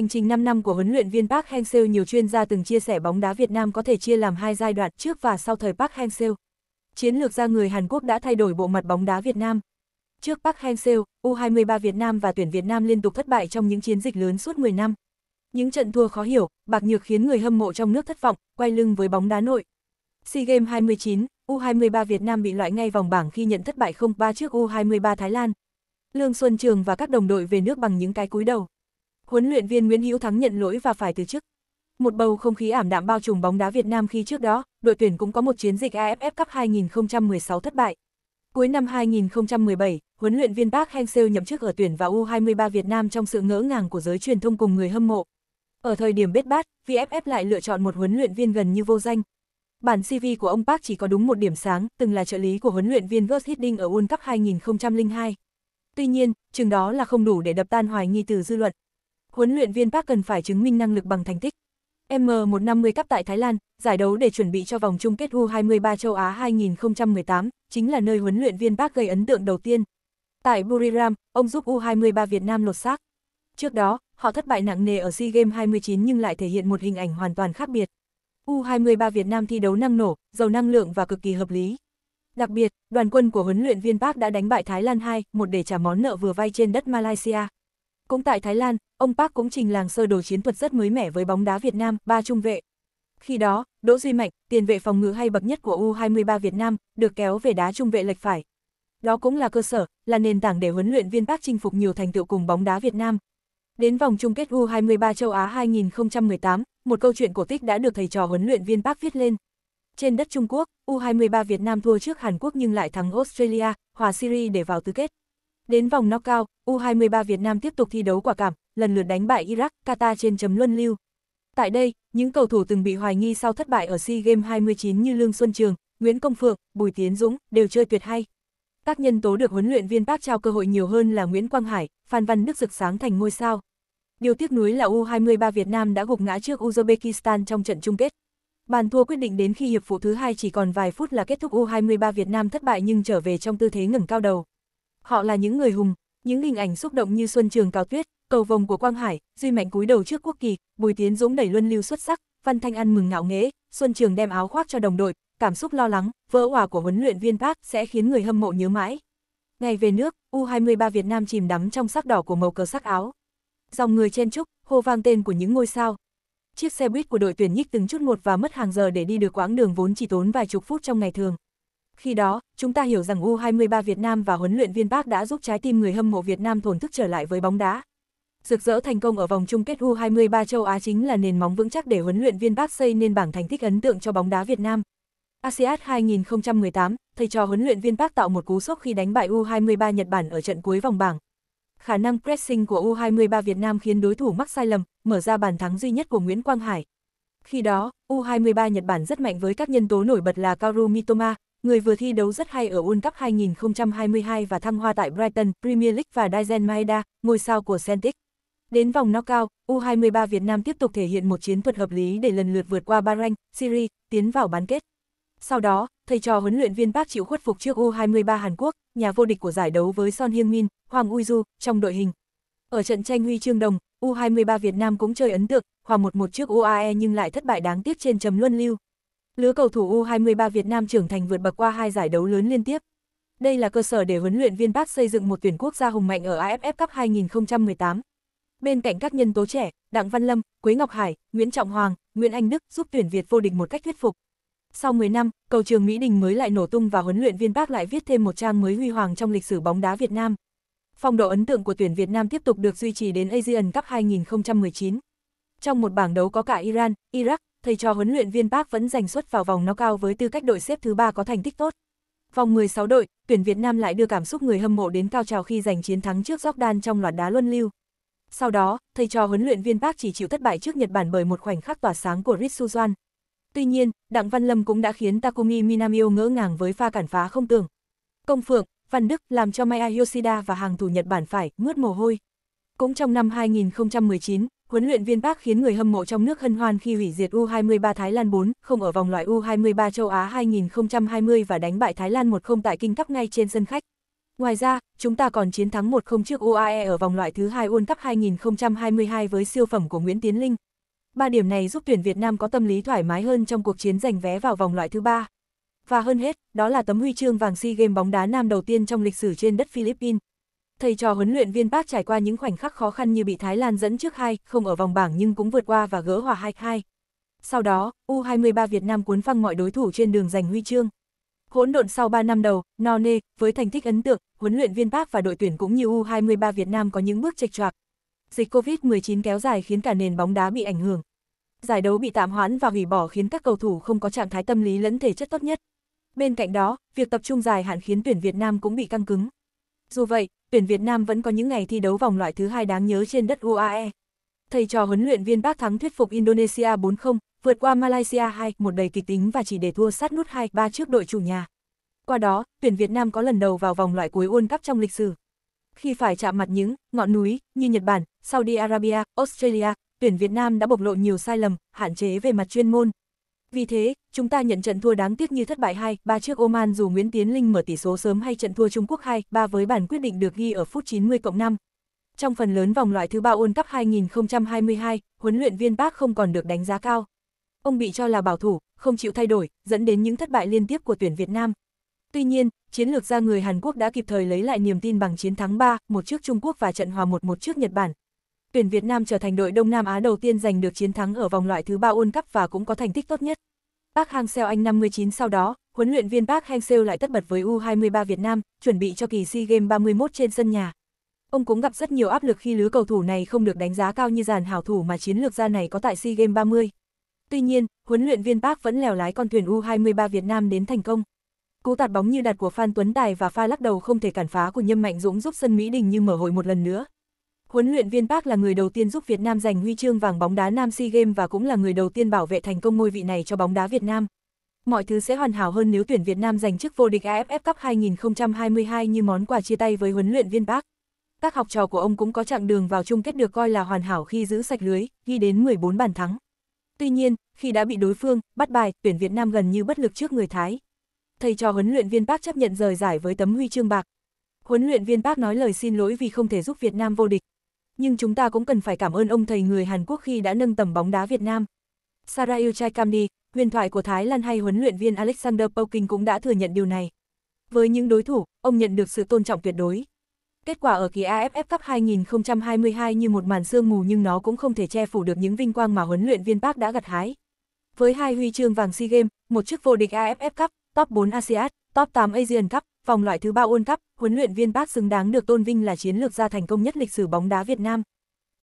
Hành trình 5 năm của huấn luyện viên Park Hang-seo nhiều chuyên gia từng chia sẻ bóng đá Việt Nam có thể chia làm hai giai đoạn trước và sau thời Park Hang-seo. Chiến lược gia người Hàn Quốc đã thay đổi bộ mặt bóng đá Việt Nam. Trước Park Hang-seo, U23 Việt Nam và tuyển Việt Nam liên tục thất bại trong những chiến dịch lớn suốt 10 năm. Những trận thua khó hiểu, bạc nhược khiến người hâm mộ trong nước thất vọng, quay lưng với bóng đá nội. SEA Games 29, U23 Việt Nam bị loại ngay vòng bảng khi nhận thất bại 0-3 trước U23 Thái Lan. Lương Xuân Trường và các đồng đội về nước bằng những cái cúi đầu huấn luyện viên Nguyễn Hữu Thắng nhận lỗi và phải từ chức. Một bầu không khí ảm đạm bao trùm bóng đá Việt Nam khi trước đó, đội tuyển cũng có một chiến dịch AFF Cup 2016 thất bại. Cuối năm 2017, huấn luyện viên Park Hang-seo nhậm chức ở tuyển vào U23 Việt Nam trong sự ngỡ ngàng của giới truyền thông cùng người hâm mộ. Ở thời điểm bết bát, VFF lại lựa chọn một huấn luyện viên gần như vô danh. Bản CV của ông Park chỉ có đúng một điểm sáng, từng là trợ lý của huấn luyện viên Gus Hiddink ở World Cup 2002. Tuy nhiên, chừng đó là không đủ để đập tan hoài nghi từ dư luận, huấn luyện viên Park cần phải chứng minh năng lực bằng thành tích. M150 cấp tại Thái Lan, giải đấu để chuẩn bị cho vòng chung kết U23 châu Á 2018, chính là nơi huấn luyện viên Park gây ấn tượng đầu tiên. Tại Buriram, ông giúp U23 Việt Nam lột xác. Trước đó, họ thất bại nặng nề ở SEA Games 29 nhưng lại thể hiện một hình ảnh hoàn toàn khác biệt. U23 Việt Nam thi đấu năng nổ, giàu năng lượng và cực kỳ hợp lý. Đặc biệt, đoàn quân của huấn luyện viên Park đã đánh bại Thái Lan 2 một để trả món nợ vừa vay trên đất Malaysia. Cũng tại Thái Lan, ông Park cũng trình làng sơ đồ chiến thuật rất mới mẻ với bóng đá Việt Nam, ba trung vệ. Khi đó, Đỗ Duy Mạnh, tiền vệ phòng ngự hay bậc nhất của U23 Việt Nam, được kéo về đá trung vệ lệch phải. Đó cũng là cơ sở, là nền tảng để huấn luyện viên Park chinh phục nhiều thành tựu cùng bóng đá Việt Nam. Đến vòng chung kết U23 châu Á 2018, một câu chuyện cổ tích đã được thầy trò huấn luyện viên Park viết lên. Trên đất Trung Quốc, U23 Việt Nam thua trước Hàn Quốc nhưng lại thắng Australia, hòa Syria để vào tứ kết. Đến vòng knockout, U23 Việt Nam tiếp tục thi đấu quả cảm, lần lượt đánh bại Iraq, Qatar trên chấm luân lưu. Tại đây, những cầu thủ từng bị hoài nghi sau thất bại ở SEA Games 29 như Lương Xuân Trường, Nguyễn Công Phượng, Bùi Tiến Dũng đều chơi tuyệt hay. Các nhân tố được huấn luyện viên Park trao cơ hội nhiều hơn là Nguyễn Quang Hải, Phan Văn Đức rực sáng thành ngôi sao. Điều tiếc nuối là U23 Việt Nam đã gục ngã trước Uzbekistan trong trận chung kết. Bàn thua quyết định đến khi hiệp phụ thứ hai chỉ còn vài phút là kết thúc U23 Việt Nam thất bại nhưng trở về trong tư thế ngẩng cao đầu. Họ là những người hùng, những hình ảnh xúc động như xuân trường cao tuyết, cầu vồng của Quang Hải, Duy Mạnh cúi đầu trước quốc kỳ, Bùi Tiến Dũng đẩy luân lưu xuất sắc, Văn Thanh ăn mừng ngạo nghễ, Xuân Trường đem áo khoác cho đồng đội, cảm xúc lo lắng, vỡ hòa của huấn luyện viên Park sẽ khiến người hâm mộ nhớ mãi. Ngày về nước, U23 Việt Nam chìm đắm trong sắc đỏ của màu cờ sắc áo. Dòng người chen chúc, hô vang tên của những ngôi sao. Chiếc xe buýt của đội tuyển nhích từng chút một và mất hàng giờ để đi được quãng đường vốn chỉ tốn vài chục phút trong ngày thường. Khi đó, chúng ta hiểu rằng U23 Việt Nam và huấn luyện viên Park đã giúp trái tim người hâm mộ Việt Nam thổn thức trở lại với bóng đá. Rực rỡ thành công ở vòng chung kết U23 châu Á chính là nền móng vững chắc để huấn luyện viên Park xây nên bảng thành tích ấn tượng cho bóng đá Việt Nam. ASEAN 2018, thầy trò huấn luyện viên Park tạo một cú sốc khi đánh bại U23 Nhật Bản ở trận cuối vòng bảng. Khả năng pressing của U23 Việt Nam khiến đối thủ mắc sai lầm, mở ra bàn thắng duy nhất của Nguyễn Quang Hải. Khi đó, U23 Nhật Bản rất mạnh với các nhân tố nổi bật là Kaoru Mitoma, người vừa thi đấu rất hay ở World Cup 2022 và thăng hoa tại Brighton, Premier League và Daisen Maeda, ngôi sao của Celtic. Đến vòng knockout, U23 Việt Nam tiếp tục thể hiện một chiến thuật hợp lý để lần lượt vượt qua Bahrain, Syria, tiến vào bán kết. Sau đó, thầy trò huấn luyện viên Park chịu khuất phục trước U23 Hàn Quốc, nhà vô địch của giải đấu với Son Heung-min, Hoàng Uju trong đội hình. Ở trận tranh huy chương đồng, U23 Việt Nam cũng chơi ấn tượng, hòa 1-1 trước UAE nhưng lại thất bại đáng tiếc trên chấm luân lưu, Lứa cầu thủ U23 Việt Nam trưởng thành vượt bậc qua hai giải đấu lớn liên tiếp. Đây là cơ sở để huấn luyện viên Park xây dựng một tuyển quốc gia hùng mạnh ở AFF Cup 2018. Bên cạnh các nhân tố trẻ, Đặng Văn Lâm, Quế Ngọc Hải, Nguyễn Trọng Hoàng, Nguyễn Anh Đức giúp tuyển Việt vô địch một cách thuyết phục. Sau 10 năm, cầu trường Mỹ Đình mới lại nổ tung và huấn luyện viên Park lại viết thêm một trang mới huy hoàng trong lịch sử bóng đá Việt Nam. Phong độ ấn tượng của tuyển Việt Nam tiếp tục được duy trì đến Asian Cup 2019. Trong một bảng đấu có cả Iran, Iraq, thầy trò huấn luyện viên Park vẫn giành suất vào vòng knockout với tư cách đội xếp thứ ba có thành tích tốt. Vòng 16 đội, tuyển Việt Nam lại đưa cảm xúc người hâm mộ đến cao trào khi giành chiến thắng trước Jordan trong loạt đá luân lưu. Sau đó, thầy trò huấn luyện viên Park chỉ chịu thất bại trước Nhật Bản bởi một khoảnh khắc tỏa sáng của Ritsu Doan. Tuy nhiên, Đặng Văn Lâm cũng đã khiến Takumi Minamio ngỡ ngàng với pha cản phá không tưởng. Công Phượng, Văn Đức làm cho Maya Yoshida và hàng thủ Nhật Bản phải mướt mồ hôi. Cũng trong năm 2019, Huấn luyện viên Park khiến người hâm mộ trong nước hân hoan khi hủy diệt U23 Thái Lan 4, không ở vòng loại U23 châu Á 2020 và đánh bại Thái Lan 1-0 tại Kinh Cup ngay trên sân khách. Ngoài ra, chúng ta còn chiến thắng 1-0 trước UAE ở vòng loại thứ hai World Cup 2022 với siêu phẩm của Nguyễn Tiến Linh. Ba điểm này giúp tuyển Việt Nam có tâm lý thoải mái hơn trong cuộc chiến giành vé vào vòng loại thứ ba. Và hơn hết, đó là tấm huy chương vàng SEA Games bóng đá nam đầu tiên trong lịch sử trên đất Philippines thầy trò huấn luyện viên Park trải qua những khoảnh khắc khó khăn như bị Thái Lan dẫn trước 2, không ở vòng bảng nhưng cũng vượt qua và gỡ hòa 2-2. Sau đó, U23 Việt Nam cuốn phăng mọi đối thủ trên đường giành huy chương. Hỗn độn sau 3 năm đầu, Nê với thành tích ấn tượng, huấn luyện viên Park và đội tuyển cũng như U23 Việt Nam có những bước chệch choạc. Dịch Covid-19 kéo dài khiến cả nền bóng đá bị ảnh hưởng. Giải đấu bị tạm hoãn và hủy bỏ khiến các cầu thủ không có trạng thái tâm lý lẫn thể chất tốt nhất. Bên cạnh đó, việc tập trung dài hạn khiến tuyển Việt Nam cũng bị căng cứng. Dù vậy, tuyển Việt Nam vẫn có những ngày thi đấu vòng loại thứ hai đáng nhớ trên đất UAE. Thầy trò huấn luyện viên Park thắng thuyết phục Indonesia 4-0, vượt qua Malaysia 2 một đầy kịch tính và chỉ để thua sát nút 2-3 trước đội chủ nhà. Qua đó, tuyển Việt Nam có lần đầu vào vòng loại cuối World Cup trong lịch sử. Khi phải chạm mặt những ngọn núi như Nhật Bản, Saudi Arabia, Australia, tuyển Việt Nam đã bộc lộ nhiều sai lầm, hạn chế về mặt chuyên môn, vì thế, chúng ta nhận trận thua đáng tiếc như thất bại 2, 3 trước Oman dù Nguyễn Tiến Linh mở tỷ số sớm hay trận thua Trung Quốc 2, 3 với bản quyết định được ghi ở phút 90 cộng 5. Trong phần lớn vòng loại thứ ba World Cup 2022, huấn luyện viên Park không còn được đánh giá cao. Ông bị cho là bảo thủ, không chịu thay đổi, dẫn đến những thất bại liên tiếp của tuyển Việt Nam. Tuy nhiên, chiến lược gia người Hàn Quốc đã kịp thời lấy lại niềm tin bằng chiến thắng 3, một trước Trung Quốc và trận hòa 1-1 trước Nhật Bản, tuyển Việt Nam trở thành đội Đông Nam Á đầu tiên giành được chiến thắng ở vòng loại thứ ba World Cup và cũng có thành tích tốt nhất. Park Hang-seo Anh 59 sau đó, huấn luyện viên Park Hang-seo lại tất bật với U23 Việt Nam, chuẩn bị cho kỳ SEA Games 31 trên sân nhà. Ông cũng gặp rất nhiều áp lực khi lứa cầu thủ này không được đánh giá cao như dàn hảo thủ mà chiến lược gia này có tại SEA Games 30. Tuy nhiên, huấn luyện viên Park vẫn lèo lái con thuyền U23 Việt Nam đến thành công. Cú tạt bóng như đặt của Phan Tuấn Tài và pha lắc đầu không thể cản phá của Nhâm Mạnh Dũng giúp sân Mỹ Đình như mở hội một lần nữa. Huấn luyện viên Park là người đầu tiên giúp Việt Nam giành huy chương vàng bóng đá Nam SEA Games và cũng là người đầu tiên bảo vệ thành công ngôi vị này cho bóng đá Việt Nam. Mọi thứ sẽ hoàn hảo hơn nếu tuyển Việt Nam giành chức vô địch AFF Cup 2022 như món quà chia tay với huấn luyện viên Park. Các học trò của ông cũng có chặng đường vào chung kết được coi là hoàn hảo khi giữ sạch lưới, ghi đến 14 bàn thắng. Tuy nhiên, khi đã bị đối phương bắt bài, tuyển Việt Nam gần như bất lực trước người Thái. Thầy trò huấn luyện viên Park chấp nhận rời giải với tấm huy chương bạc. Huấn luyện viên Park nói lời xin lỗi vì không thể giúp Việt Nam vô địch, nhưng chúng ta cũng cần phải cảm ơn ông thầy người Hàn Quốc khi đã nâng tầm bóng đá Việt Nam. Sarah Sarayul Chaikamni, huyền thoại của Thái Lan hay huấn luyện viên Alexander Pokin cũng đã thừa nhận điều này. Với những đối thủ, ông nhận được sự tôn trọng tuyệt đối. Kết quả ở kỳ AFF Cup 2022 như một màn sương mù nhưng nó cũng không thể che phủ được những vinh quang mà huấn luyện viên Park đã gặt hái. Với hai huy chương vàng SEA Games, một chức vô địch AFF Cup, top 4 ASEAN, top 8 Asian Cup, vòng loại thứ ba World Cup, huấn luyện viên Park xứng đáng được tôn vinh là chiến lược gia thành công nhất lịch sử bóng đá Việt Nam,